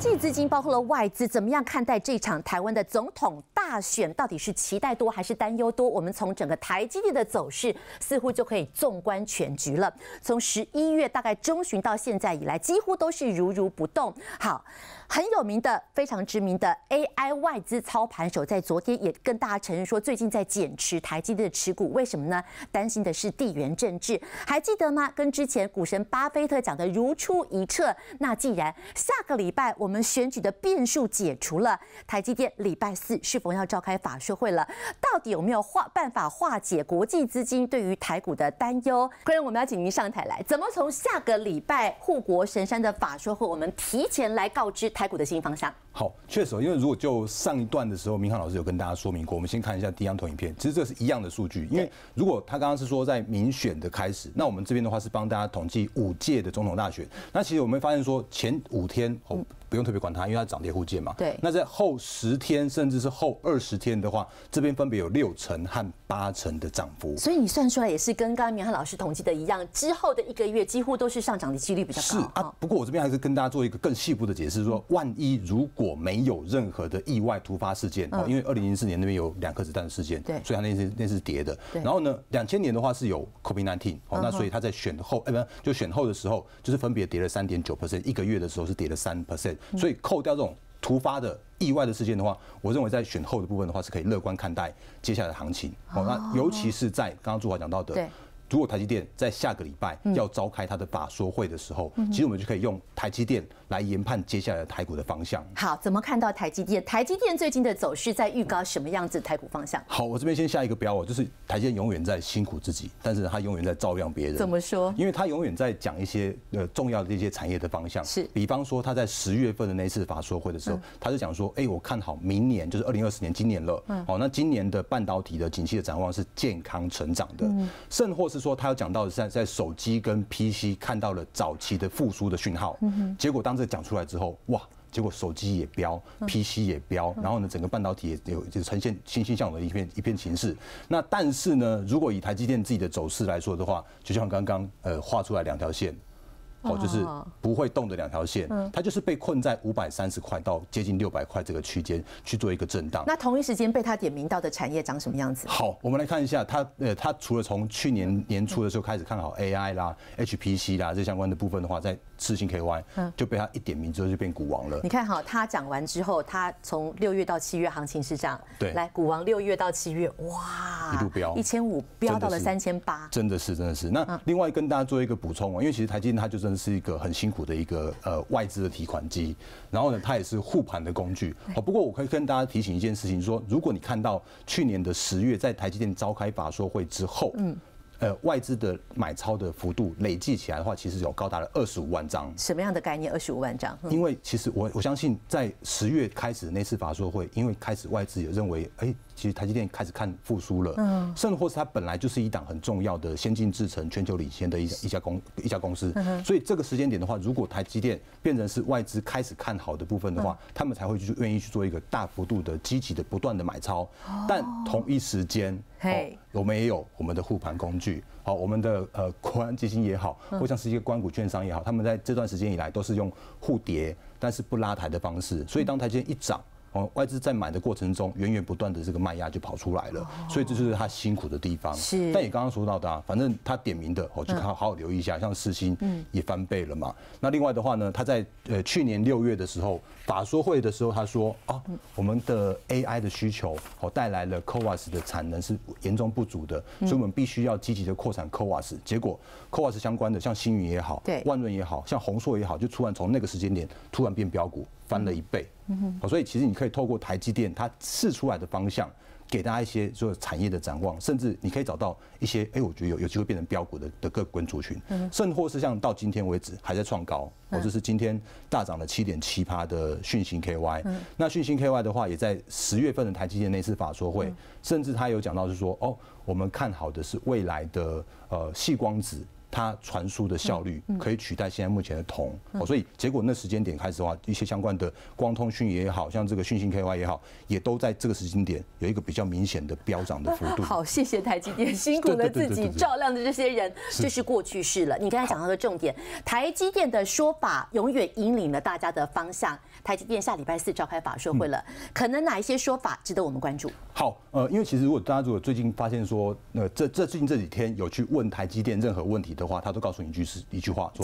际资金包括了外资，怎么样看待这场台湾的总统大选？到底是期待多还是担忧多？我们从整个台积电的走势，似乎就可以纵观全局了。从十一月大概中旬到现在以来，几乎都是如如不动。好。很有名的、非常知名的 AI 外资操盘手，在昨天也跟大家承认说，最近在减持台积电的持股。为什么呢？担心的是地缘政治。还记得吗？跟之前股神巴菲特讲的如出一辙。那既然下个礼拜我们选举的变数解除了，台积电礼拜四是否要召开法说会了？到底有没有化办法化解国际资金对于台股的担忧？观众，我们要请您上台来，怎么从下个礼拜护国神山的法说会，我们提前来告知？台股的新方向。好，确实，因为如果就上一段的时候，明翰老师有跟大家说明过，我们先看一下第一张投影片。其实这是一样的数据，因为如果他刚刚是说在民选的开始，那我们这边的话是帮大家统计五届的总统大选。那其实我们会发现说，前五天不用特别管它，因为它涨跌互见嘛。对。那在后十天，甚至是后二十天的话，这边分别有六成和八成的涨幅。所以你算出来也是跟刚才明翰老师统计的一样，之后的一个月几乎都是上涨的几率比较高。是啊，不过我这边还是跟大家做一个更细部的解释，说。万一如果没有任何的意外突发事件，哦，因为二零零四年那边有两颗子弹的事件，对，所以它那些那是跌的。然后呢，两千年的话是有 COVID nineteen 哦，那所以它在选后，哎，不就选后的时候，就是分别跌了三点九 percent，一个月的时候是跌了三 percent。所以扣掉这种突发的意外的事件的话，我认为在选后的部分的话是可以乐观看待接下来的行情哦。那尤其是在刚刚朱华讲到的。如果台积电在下个礼拜要召开它的法说会的时候，其实我们就可以用台积电来研判接下来台股的方向。好，怎么看到台积电？台积电最近的走势在预告什么样子台股方向？好，我这边先下一个标哦，就是台积电永远在辛苦自己，但是他永远在照亮别人。怎么说？因为他永远在讲一些呃重要的这些产业的方向，是比方说他在十月份的那次法说会的时候，他就讲说，哎，我看好明年就是二零二四年今年了，嗯，好，那今年的半导体的景气的展望是健康成长的，嗯、甚或是。说他要讲到在在手机跟 PC 看到了早期的复苏的讯号，结果当这讲出来之后，哇，结果手机也飙，PC 也飙，然后呢，整个半导体有就呈现欣欣向荣的一片一片情势。那但是呢，如果以台积电自己的走势来说的话，就像刚刚呃画出来两条线。哦，就是不会动的两条线，它就是被困在五百三十块到接近六百块这个区间去做一个震荡。那同一时间被他点名到的产业长什么样子？好，我们来看一下，他呃，他除了从去年年初的时候开始看好 AI 啦、HPC 啦这相关的部分的话，在次新 K y 就被他一点名之后就变股王了。你看哈，他讲完之后，他从六月到七月行情是这样。对，来，股王六月到七月，哇。一路飙一千五，飙到了三千八，真的是，真的是。那另外跟大家做一个补充啊，因为其实台积电它就真的是一个很辛苦的一个呃外资的提款机，然后呢，它也是护盘的工具。哦，不过我可以跟大家提醒一件事情，说如果你看到去年的十月在台积电召开法说会之后，嗯，呃，外资的买超的幅度累计起来的话，其实有高达了二十五万张。什么样的概念？二十五万张？因为其实我我相信在十月开始那次法说会，因为开始外资也认为，哎。其实台积电开始看复苏了，嗯，甚或是它本来就是一档很重要的先进制程、全球领先的一一家公一家公司，所以这个时间点的话，如果台积电变成是外资开始看好的部分的话，他们才会去愿意去做一个大幅度的积极的不断的买超。但同一时间，哦，我们也有我们的护盘工具，好，我们的呃安基金也好，或像是一个关股券商也好，他们在这段时间以来都是用互跌但是不拉抬的方式，所以当台积电一涨。哦，外资在买的过程中，源源不断的这个卖压就跑出来了，所以这就是他辛苦的地方。是，但也刚刚说到的，啊，反正他点名的，我就好好留意一下。像四星嗯，也翻倍了嘛。那另外的话呢，他在呃去年六月的时候，法说会的时候，他说啊，我们的 AI 的需求，哦带来了 c o v a s 的产能是严重不足的，所以我们必须要积极的扩产 c o v a s 结果 c o v a s 相关的，像星云也好，对，万润也好像宏硕也好，就突然从那个时间点突然变标股。翻了一倍，嗯哼，所以其实你可以透过台积电它试出来的方向，给大家一些做产业的展望，甚至你可以找到一些，哎，我觉得有有机会变成标股的的各族群，甚或是像到今天为止还在创高，或者是今天大涨了七点七趴的讯芯 KY，那讯芯 KY 的话，也在十月份的台积电那次法说会，甚至他有讲到是说，哦，我们看好的是未来的呃，细光子。它传输的效率可以取代现在目前的铜，所以结果那时间点开始的话，一些相关的光通讯也好像这个讯星 KY 也好，也都在这个时间点有一个比较明显的飙涨的幅度。好，谢谢台积电，辛苦了自己照亮的这些人就是过去式了。你刚才讲到的重点，台积电的说法永远引领了大家的方向。台积电下礼拜四召开法说会了，可能哪一些说法值得我们关注？好，呃，因为其实如果大家如果最近发现说，那这这最近这几天有去问台积电任何问题。的话，他都告诉你一句，是一句话说，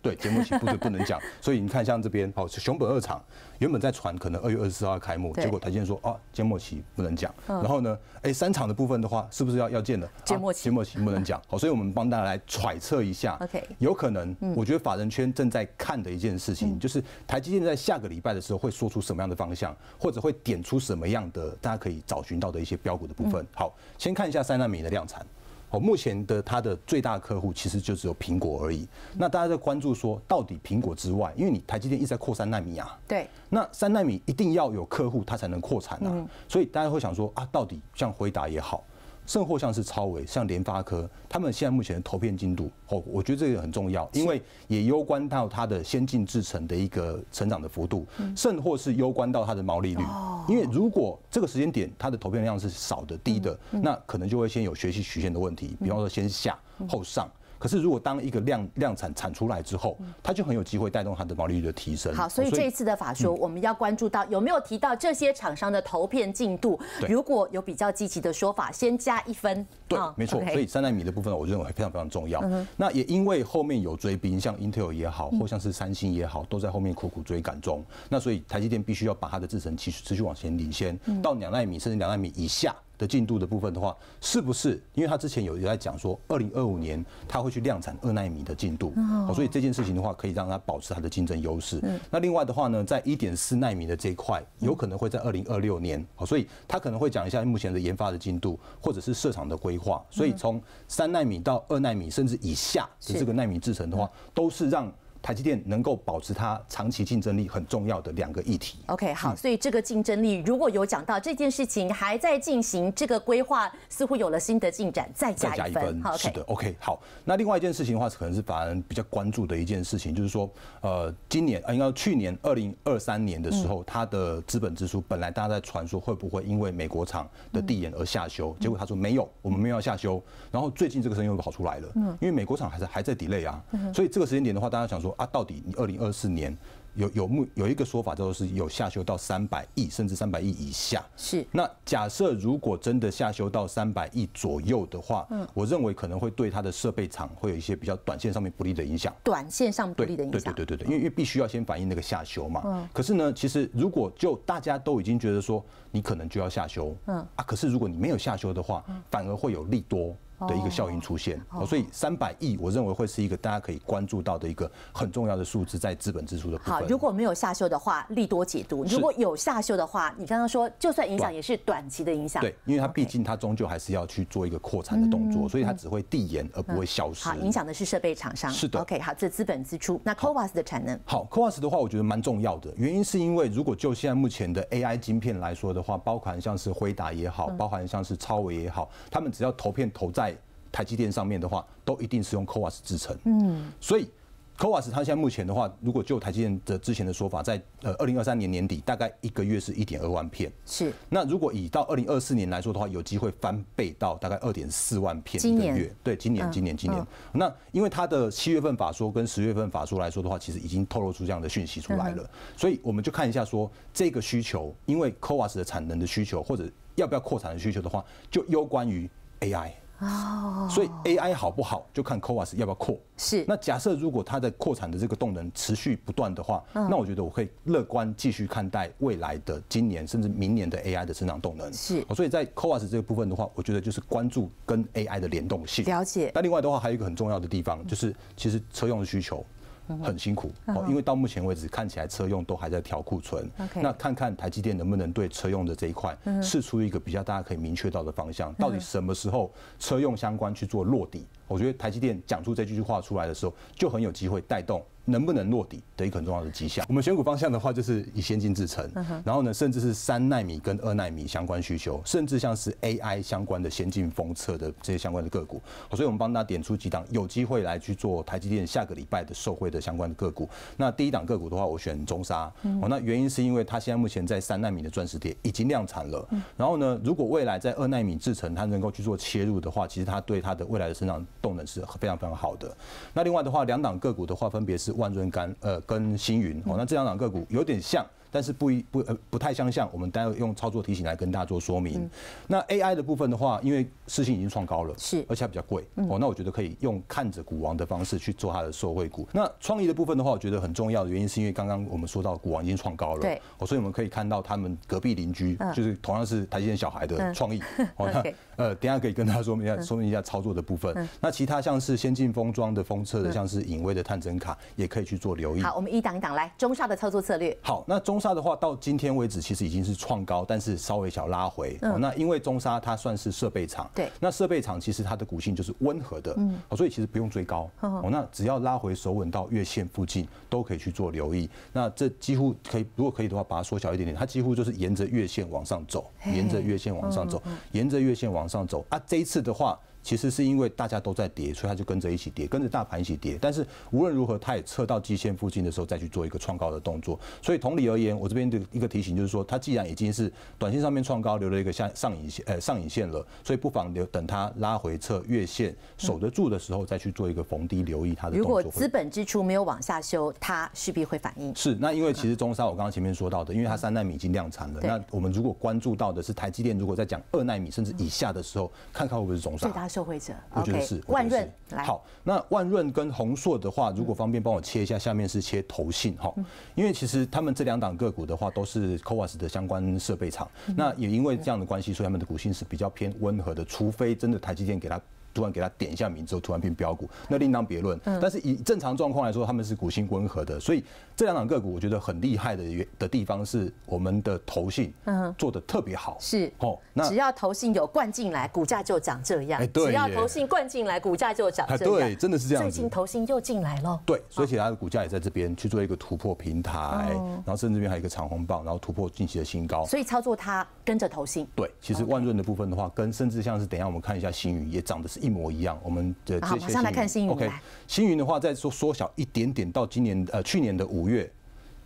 对，节目期不能不能讲，所以你看像这边哦，熊本二厂原本在传可能二月二十四号开幕，结果台积电说哦，揭末期不能讲，然后呢，哎，三厂的部分的话，是不是要要建的？揭幕期期不能讲，好，所以我们帮大家来揣测一下，OK，有可能，我觉得法人圈正在看的一件事情，就是台积电在下个礼拜的时候会说出什么样的方向，或者会点出什么样的大家可以找寻到的一些标股的部分。好，先看一下三纳米的量产。哦，目前的它的最大客户其实就只有苹果而已。那大家在关注说，到底苹果之外，因为你台积电一直在扩三纳米啊，对，那三纳米一定要有客户，它才能扩产啊。所以大家会想说啊，到底像回答也好。甚或像是超威，像联发科，他们现在目前的投片进度，哦，我觉得这个很重要，因为也攸关到它的先进制程的一个成长的幅度。甚或是攸关到它的毛利率，因为如果这个时间点它的投片量是少的、低的，那可能就会先有学习曲线的问题，比方说先下后上。可是，如果当一个量量产产出来之后，它就很有机会带动它的毛利率的提升。好，所以这一次的法说，我们要关注到有没有提到这些厂商的投片进度。如果有比较积极的说法，先加一分。对，没错。所以三奈米的部分，我认为非常非常重要。那也因为后面有追兵，像 Intel 也好，或像是三星也好，都在后面苦苦追赶中。那所以台积电必须要把它的制程持续持续往前领先，到两奈米甚至两奈米以下。的进度的部分的话，是不是？因为他之前有有在讲说，二零二五年他会去量产二纳米的进度，所以这件事情的话，可以让他保持他的竞争优势。那另外的话呢，在一点四纳米的这一块，有可能会在二零二六年，好，所以他可能会讲一下目前的研发的进度，或者是市场的规划。所以从三纳米到二纳米甚至以下的这个纳米制程的话，都是让。台积电能够保持它长期竞争力很重要的两个议题。OK，好，所以这个竞争力如果有讲到这件事情还在进行，这个规划似乎有了新的进展，再加一分。是的，OK，好。那另外一件事情的话，可能是反而比较关注的一件事情，就是说，呃，今年，应该去年二零二三年的时候，它的资本支出本来大家在传说会不会因为美国厂的递延而下修，结果他说没有，我们没有下修。然后最近这个声音又跑出来了，嗯，因为美国厂还是还在 delay 啊，所以这个时间点的话，大家想说。啊，到底你二零二四年有有目有一个说法，就是有下修到三百亿，甚至三百亿以下。是。那假设如果真的下修到三百亿左右的话，嗯，我认为可能会对它的设备厂会有一些比较短线上面不利的影响。短线上不利的影响。对对对对对，因为因为必须要先反映那个下修嘛。嗯。可是呢，其实如果就大家都已经觉得说你可能就要下修，嗯啊，可是如果你没有下修的话，嗯，反而会有利多。的一个效应出现，所以三百亿，我认为会是一个大家可以关注到的一个很重要的数字，在资本支出的部分。好，如果没有下修的话，利多解读；如果有下修的话，你刚刚说就算影响也是短期的影响。对，因为它毕竟它终究还是要去做一个扩产的动作，所以它只会递延而不会消失。好，影响的是设备厂商。是的。OK，好，这资本支出，那 c o 沃 s 的产能。好，c o 沃 s 的话，我觉得蛮重要的，原因是因为如果就现在目前的 AI 晶片来说的话，包含像是辉达也好，包含像是超维也好，他们只要投片投在台积电上面的话，都一定是用 c o v a s 制成。嗯，所以 c o v a s 它现在目前的话，如果就台积电的之前的说法，在呃二零二三年年底，大概一个月是一点二万片。是。那如果以到二零二四年来说的话，有机会翻倍到大概二点四万片一个月。对，今年，今年，今年。那因为它的七月份法说跟十月份法说来说的话，其实已经透露出这样的讯息出来了。所以我们就看一下说，这个需求，因为 c o v a s 的产能的需求，或者要不要扩产的需求的话，就攸关于 AI。哦，所以 AI 好不好就看 Coas 要不要扩？是。那假设如果它的扩产的这个动能持续不断的话，那我觉得我可以乐观继续看待未来的今年甚至明年的 AI 的成长动能。是。所以在 Coas 这个部分的话，我觉得就是关注跟 AI 的联动性。了解。那另外的话，还有一个很重要的地方，就是其实车用的需求。很辛苦，因为到目前为止看起来车用都还在调库存。那看看台积电能不能对车用的这一块试出一个比较大家可以明确到的方向，到底什么时候车用相关去做落地？我觉得台积电讲出这句话出来的时候，就很有机会带动，能不能落地的一个很重要的迹象。我们选股方向的话，就是以先进制程，然后呢，甚至是三纳米跟二纳米相关需求，甚至像是 AI 相关的先进封测的这些相关的个股。所以，我们帮大家点出几档有机会来去做台积电下个礼拜的受惠的相关的个股。那第一档个股的话，我选中沙，哦，那原因是因为它现在目前在三纳米的钻石点已经量产了，然后呢，如果未来在二纳米制程它能够去做切入的话，其实它对它的未来的成长。动能是非常非常好的。那另外的话，两档个股的话，分别是万润干呃跟星云哦。那这两档个股有点像。但是不一不呃不太相像，我们待会用操作提醒来跟大家做说明。那 AI 的部分的话，因为事情已经创高了，是，而且比较贵哦。那我觉得可以用看着股王的方式去做它的受惠股。那创意的部分的话，我觉得很重要的原因是因为刚刚我们说到股王已经创高了，对，哦，所以我们可以看到他们隔壁邻居就是同样是台积电小孩的创意。哦，呃，等下可以跟他说明一下，说明一下操作的部分。那其他像是先进封装的封测的，像是隐微的探针卡，也可以去做留意。好，我们一档一档来，中下的操作策略。好，那中。沙的话，到今天为止其实已经是创高，但是稍微小拉回。那因为中沙它算是设备厂，对，那设备厂其实它的股性就是温和的，嗯，所以其实不用追高。那只要拉回手稳到月线附近，都可以去做留意。那这几乎可以，如果可以的话，把它缩小一点点，它几乎就是沿着月线往上走，沿着月线往上走，沿着月线往上走。啊，这一次的话。其实是因为大家都在跌，所以它就跟着一起跌，跟着大盘一起跌。但是无论如何，它也测到基线附近的时候，再去做一个创高的动作。所以同理而言，我这边的一个提醒就是说，它既然已经是短线上面创高，留了一个下上影线呃上影线了，所以不妨留等它拉回测月线守得住的时候，再去做一个逢低留意它的。如果资本支出没有往下修，它势必会反应。是，那因为其实中沙我刚刚前面说到的，因为它三纳米已经量产了，那我们如果关注到的是台积电，如果在讲二纳米甚至以下的时候，看看会不会中沙。受惠者，我觉得是万润。好，那万润跟宏硕的话，如果方便帮我切一下，下面是切头性哈，因为其实他们这两档个股的话，都是科瓦斯的相关设备厂，那也因为这样的关系，所以他们的股性是比较偏温和的，除非真的台积电给他。突然给它点一下名之后，突然变标股，那另当别论。但是以正常状况来说，他们是股性温和的，所以这两档个股我觉得很厉害的的，地方是我们的投信做的特别好。是哦，那只要投信有灌进来，股价就涨这样。哎，对，只要投信灌进来，股价就涨这样。对，真的是这样最近投信又进来了，对，所以它的股价也在这边去做一个突破平台，然后甚至这边还有一个长虹棒，然后突破近期的新高。所以操作它跟着投信。对，其实万润的部分的话，跟甚至像是等一下我们看一下新宇也涨的是。一模一样，我们的马上来看星云。O.K. 星云的话，再缩缩小一点点，到今年呃去年的五月，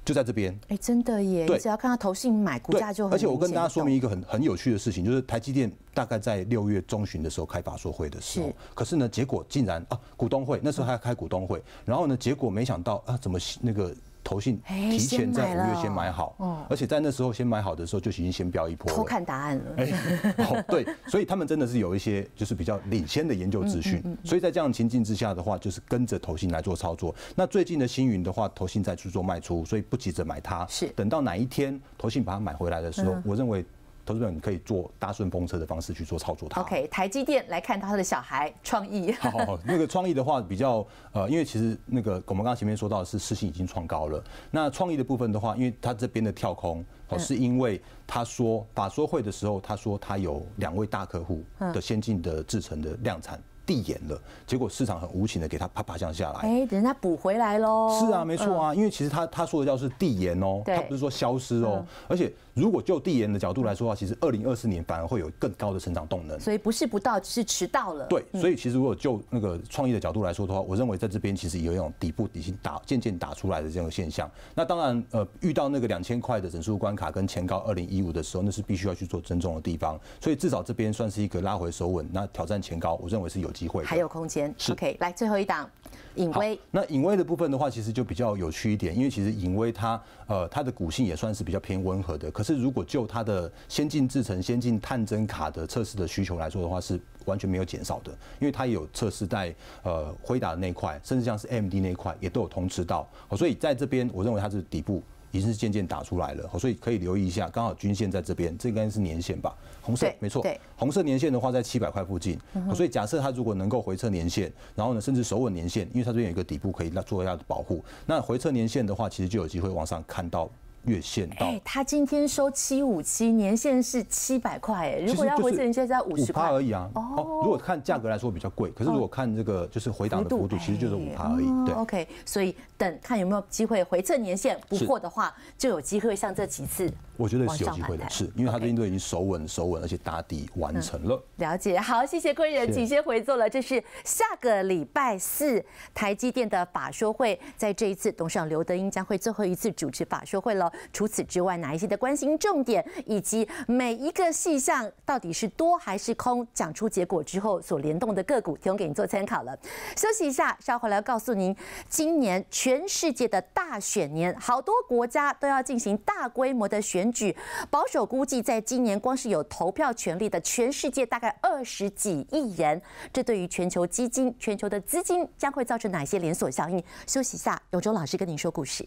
就在这边。哎，真的耶！你只要看到投信买股价就。很而且我跟大家说明一个很很有趣的事情，就是台积电大概在六月中旬的时候开法说会的时候，可是呢结果竟然啊股东会那时候还要开股东会，然后呢结果没想到啊怎么那个。投信提前在五月先买好，而且在那时候先买好的时候就已经先标一波。偷看答案了，哎，对，所以他们真的是有一些就是比较领先的研究资讯，所以在这样情境之下的话，就是跟着投信来做操作。那最近的星云的话，投信在去做卖出，所以不急着买它，是等到哪一天投信把它买回来的时候，我认为。投资人可以坐搭顺风车的方式去做操作它。OK，台积电来看到他的小孩创意。好，那个创意的话比较呃，因为其实那个我们刚刚前面说到是四信已经创高了。那创意的部分的话，因为它这边的跳空哦，是因为他说法说会的时候，他说他有两位大客户的先进的制成的量产递延了，结果市场很无情的给他啪啪降下来。哎，等下补回来喽。是啊，没错啊，因为其实他他说的叫是递延哦，他不是说消失哦，而且。如果就地缘的角度来说的话，其实二零二四年反而会有更高的成长动能，所以不是不到，只是迟到了。对，所以其实如果就那个创业的角度来说的话，我认为在这边其实有一种底部已经打渐渐打出来的这样的现象。那当然，呃，遇到那个两千块的整数关卡跟前高二零一五的时候，那是必须要去做尊重的地方。所以至少这边算是一个拉回收稳，那挑战前高，我认为是有机会，还有空间。OK，来最后一档，隐微。那隐微的部分的话，其实就比较有趣一点，因为其实隐微它呃它的股性也算是比较偏温和的，可是。是，如果就它的先进制程、先进探针卡的测试的需求来说的话，是完全没有减少的，因为它也有测试在呃辉达那块，甚至像是 AMD 那块也都有通知到，所以在这边我认为它是底部已经是渐渐打出来了，所以可以留意一下。刚好均线在这边，这应该是年线吧？红色，没错，红色年线的话在七百块附近，所以假设它如果能够回测年线，然后呢，甚至守稳年线，因为它这边有一个底部可以那做一下保护，那回测年线的话，其实就有机会往上看到。月线到，哎，他今天收七五七，年限是七百块，哎，如果要回测年在五十块而已啊。哦，如果看价格来说比较贵，可是如果看这个就是回档的幅度，其实就是五趴而已。对，OK，所以等看有没有机会回测年限不破的话，就有机会像这几次，我觉得是有机会的，是因为他最近都已经手稳手稳，而且打底完成了。了解，好，谢谢贵人，请先回座了。这是下个礼拜四台积电的法说会，在这一次董事长刘德英将会最后一次主持法说会了。除此之外，哪一些的关心重点，以及每一个细项到底是多还是空，讲出结果之后所联动的个股，提供给您做参考了。休息一下，稍后来告诉您，今年全世界的大选年，好多国家都要进行大规模的选举，保守估计，在今年光是有投票权利的全世界大概二十几亿人，这对于全球基金、全球的资金将会造成哪些连锁效应？休息一下，有周老师跟您说故事。